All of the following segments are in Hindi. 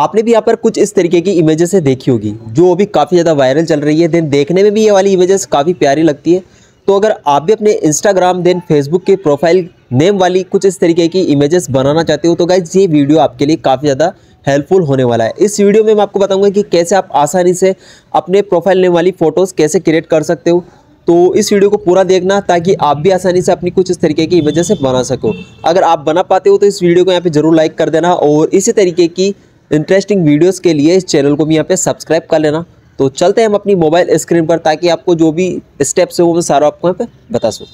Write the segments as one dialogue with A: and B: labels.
A: आपने भी यहाँ पर कुछ इस तरीके की इमेजेस देखी होगी जो अभी काफ़ी ज़्यादा वायरल चल रही है देन देखने में भी ये वाली इमेजेस काफ़ी प्यारी लगती है तो अगर आप भी अपने इंस्टाग्राम देन फेसबुक के प्रोफाइल नेम वाली कुछ इस तरीके की इमेजेस बनाना चाहते हो तो गाइज ये वीडियो आपके लिए काफ़ी ज़्यादा हेल्पफुल होने वाला है इस वीडियो में मैं आपको बताऊंगा कि कैसे आप आसानी से अपने प्रोफाइल नेम वाली फ़ोटोज़ कैसे क्रिएट कर सकते हो तो इस वीडियो को पूरा देखना ताकि आप भी आसानी से अपनी कुछ इस तरीके की इमेजेस बना सको अगर आप बना पाते हो तो इस वीडियो को यहाँ पे जरूर लाइक कर देना और इसी तरीके की इंटरेस्टिंग वीडियोस के लिए इस चैनल को भी यहाँ पे सब्सक्राइब कर लेना तो चलते हैं हम अपनी मोबाइल स्क्रीन पर ताकि आपको जो भी स्टेप्स है वो मैं सारा आपको यहाँ पे बता सकूँ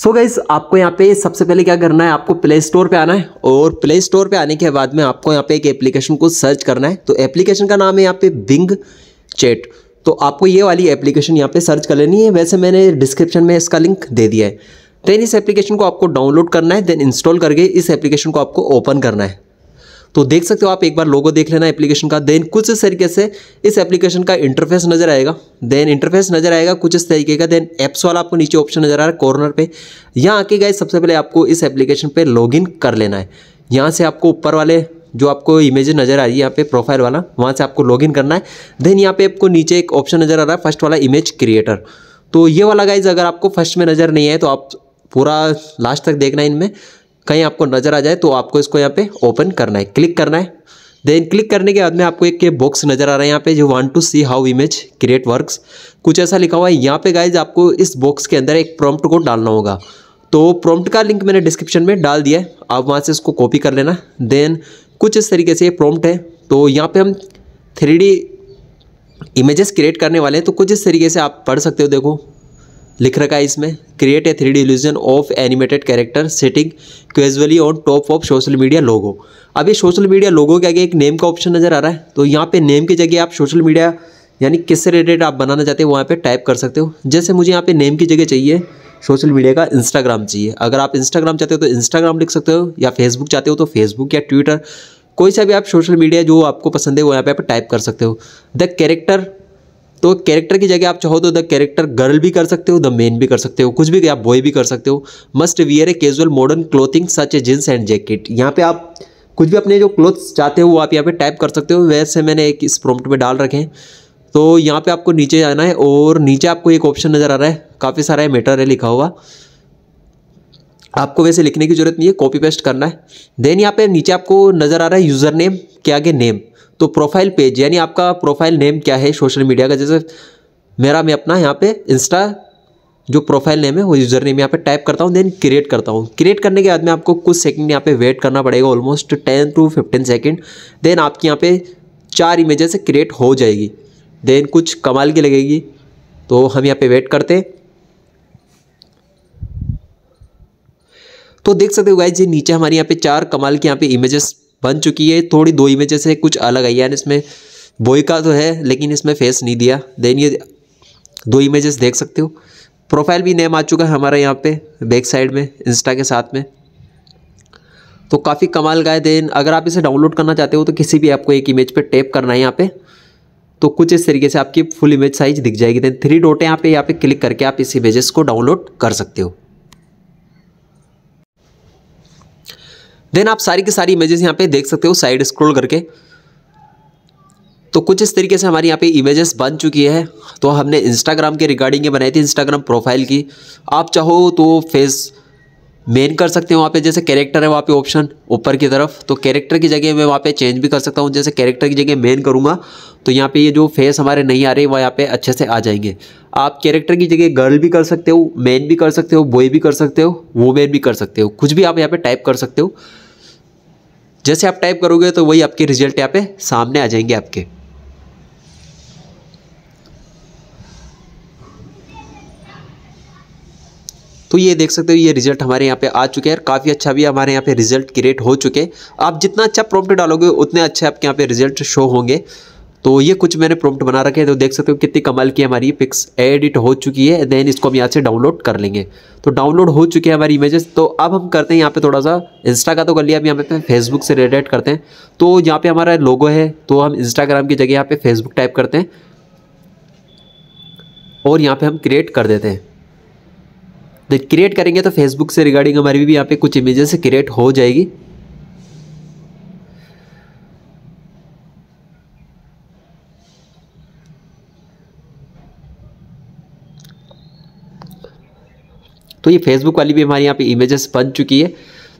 A: सो गाइज आपको यहाँ पे सबसे पहले क्या करना है आपको प्ले स्टोर पे आना है और प्ले स्टोर पे आने के बाद में आपको यहाँ पे एक एप्लीकेशन को सर्च करना है तो एप्लीकेशन का नाम है यहाँ पे बिंग चैट तो आपको ये वाली एप्लीकेशन यहाँ पे सर्च कर लेनी है वैसे मैंने डिस्क्रिप्शन में इसका लिंक दे दिया है देन इस एप्लीकेशन को आपको डाउनलोड करना है देन इंस्टॉल करके इस एप्लीकेशन को आपको ओपन करना है तो देख सकते हो आप एक बार लोगो देख लेना एप्लीकेशन का देन कुछ इस तरीके से इस एप्लीकेशन का इंटरफेस नजर आएगा देन इंटरफेस नजर आएगा कुछ इस तरीके का देन एप्स वाला आपको नीचे ऑप्शन नजर आ रहा है कॉर्नर पे यहाँ आके गए सबसे पहले आपको इस एप्लीकेशन पे लॉगिन कर लेना है यहाँ से आपको ऊपर वाले जो आपको इमेज नजर आ रही है यहाँ पे प्रोफाइल वाला वहाँ से आपको लॉगिन करना है देन यहाँ पे आपको नीचे एक ऑप्शन नजर आ रहा है फर्स्ट वाला इमेज क्रिएटर तो ये वाला गाइज अगर आपको फर्स्ट में नज़र नहीं है तो आप पूरा लास्ट तक देखना इनमें कहीं आपको नज़र आ जाए तो आपको इसको यहाँ पे ओपन करना है क्लिक करना है देन क्लिक करने के बाद में आपको एक बॉक्स नजर आ रहा है यहाँ पे जो want to see how image create works कुछ ऐसा लिखा हुआ है यहाँ पे गाइज आपको इस बॉक्स के अंदर एक प्रॉम्प्ट को डालना होगा तो प्रॉम्प्ट का लिंक मैंने डिस्क्रिप्शन में डाल दिया है आप वहाँ से इसको कॉपी कर लेना देन कुछ इस तरीके से ये प्रॉम्प्ट है तो यहाँ पर हम थ्री इमेजेस क्रिएट करने वाले हैं तो कुछ इस तरीके से आप पढ़ सकते हो देखो लिख रखा है इसमें create a three D illusion of animated character setting casually on top of social media logo अब ये सोशल मीडिया लोगो के आगे एक नेम का ऑप्शन नज़र आ रहा है तो यहाँ पे नेम की जगह आप सोशल मीडिया यानी किससे रिलेटेड आप बनाना चाहते हो वहाँ पे टाइप कर सकते हो जैसे मुझे यहाँ पे नेम की जगह चाहिए सोशल मीडिया का इंस्टाग्राम चाहिए अगर आप इंस्टाग्राम चाहते हो तो इंस्टाग्राम लिख सकते हो या फेसबुक चाहते हो तो फेसबुक या ट्विटर कोई सा भी आप सोशल मीडिया जो आपको पसंद है वो यहाँ पे आप टाइप कर सकते हो द कैरेक्टर तो कैरेक्टर की जगह आप चाहो तो द कैरेक्टर गर्ल भी कर सकते हो द मेन भी कर सकते हो कुछ भी आप बॉय भी कर सकते हो must wear a casual modern clothing such a jeans and jacket यहाँ पे आप कुछ भी अपने जो क्लोथ्स चाहते हो वो आप यहाँ पे टाइप कर सकते हो वैसे मैंने एक इस प्रॉम्प्ट में डाल रखे हैं तो यहाँ पे आपको नीचे जाना है और नीचे आपको एक ऑप्शन नज़र आ रहा है काफ़ी सारा है मेटर है लिखा हुआ आपको वैसे लिखने की जरूरत नहीं है कॉपी पेस्ट करना है देन यहाँ पे नीचे आपको नज़र आ रहा है यूज़र नेम के आगे नेम तो प्रोफाइल पेज यानी आपका प्रोफाइल नेम क्या है सोशल मीडिया का जैसे मेरा मैं अपना यहाँ पे इंस्टा जो प्रोफाइल नेम है वो यूज़र नेम यहाँ पे टाइप करता हूँ देन क्रिएट करता हूँ क्रिएट करने के बाद में आपको कुछ सेकंड यहाँ पे वेट करना पड़ेगा almost ten to fifteen second then आपके यहाँ पे चार इमेजेस क्रिएट हो जाएगी देन कुछ कमाल की लगेगी तो हम यहाँ पे वेट करते तो देख सकते हो गाइज ये नीचे हमारे यहाँ पे चार कमाल के यहाँ पे इमेजेस बन चुकी है थोड़ी दो इमेजेस से कुछ अलग आई है इसमें बॉय का तो है लेकिन इसमें फेस नहीं दिया देन ये दो इमेजेस देख सकते हो प्रोफाइल भी नेम आ चुका है हमारा यहाँ पे बैक साइड में इंस्टा के साथ में तो काफ़ी कमाल का है देन अगर आप इसे डाउनलोड करना चाहते हो तो किसी भी आपको एक इमेज पे टैप करना है यहाँ पे तो कुछ इस तरीके से आपकी फुल इमेज साइज दिख जाएगी देन थ्री डोटें यहाँ पे यहाँ पे क्लिक करके आप इस इमेजेस को डाउनलोड कर सकते हो देन आप सारी की सारी इमेजेस यहाँ पे देख सकते हो साइड स्क्रॉल करके तो कुछ इस तरीके से हमारी यहाँ पे इमेजेस बन चुकी है तो हमने इंस्टाग्राम के रिगार्डिंग ये बनाई थी इंस्टाग्राम प्रोफाइल की आप चाहो तो फेस मेन कर सकते हैं वहाँ पे जैसे कैरेक्टर है वहाँ पे ऑप्शन ऊपर की तरफ तो कैरेक्टर की जगह मैं वहाँ पे चेंज भी कर सकता हूँ जैसे कैरेक्टर की जगह मेन करूँगा तो यहाँ पे ये जो फेस हमारे नहीं आ रहे वह यहाँ पे अच्छे से आ जाएंगे आप कैरेक्टर की जगह गर्ल भी कर सकते हो मैन भी कर सकते हो बॉय भी कर सकते हो वुमेन भी कर सकते हो कुछ भी आप यहाँ पर टाइप कर सकते हो जैसे आप टाइप करोगे तो वही आपके रिजल्ट यहाँ पे सामने आ जाएंगे आपके तो ये देख सकते हो ये रिजल्ट हमारे यहाँ पे आ चुके हैं काफ़ी अच्छा भी हमारे यहाँ पे रिजल्ट क्रिएट हो चुके आप जितना अच्छा प्रॉम्प्ट डालोगे उतने अच्छे आपके यहाँ पे रिजल्ट शो होंगे तो ये कुछ मैंने प्रॉम्प्ट बना रखे हैं तो देख सकते हो कितनी कमाल की हमारी पिक्स एडिट हो चुकी है देन इसको हम यहाँ से डाउनलोड कर लेंगे तो डाउनलोड हो चुके हैं हमारी इमेजेस तो अब हम करते हैं यहाँ पे थोड़ा सा इंस्टा का तो कर लिया अब यहाँ पे फेसबुक से रिलेटेड करते हैं तो यहाँ पे हमारा लोगो है तो हम इंस्टाग्राम की जगह यहाँ पे फेसबुक टाइप करते हैं और यहाँ पे हम क्रिएट कर देते हैं तो क्रिएट करेंगे तो फेसबुक से रिगार्डिंग हमारी भी यहाँ पे कुछ इमेजेस क्रिएट हो जाएगी तो ये फेसबुक वाली भी हमारे यहाँ पे इमेजेस बन चुकी है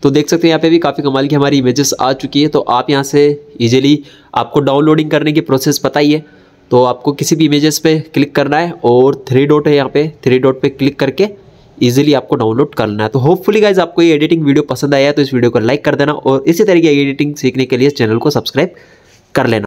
A: तो देख सकते हैं यहाँ पे भी काफ़ी कमाल की हमारी इमेजेस आ चुकी है तो आप यहाँ से इजीली आपको डाउनलोडिंग करने की प्रोसेस पता ही है तो आपको किसी भी इमेजेस पे क्लिक करना है और थ्री डॉट है यहाँ पे थ्री डॉट पे क्लिक करके ईजिली आपको डाउनलोड करना है तो होपफुली गाइज आपको ये एडिटिंग वीडियो पसंद आया तो इस वीडियो को लाइक कर देना और इसी तरीके की एडिटिंग सीखने के लिए इस चैनल को सब्सक्राइब कर लेना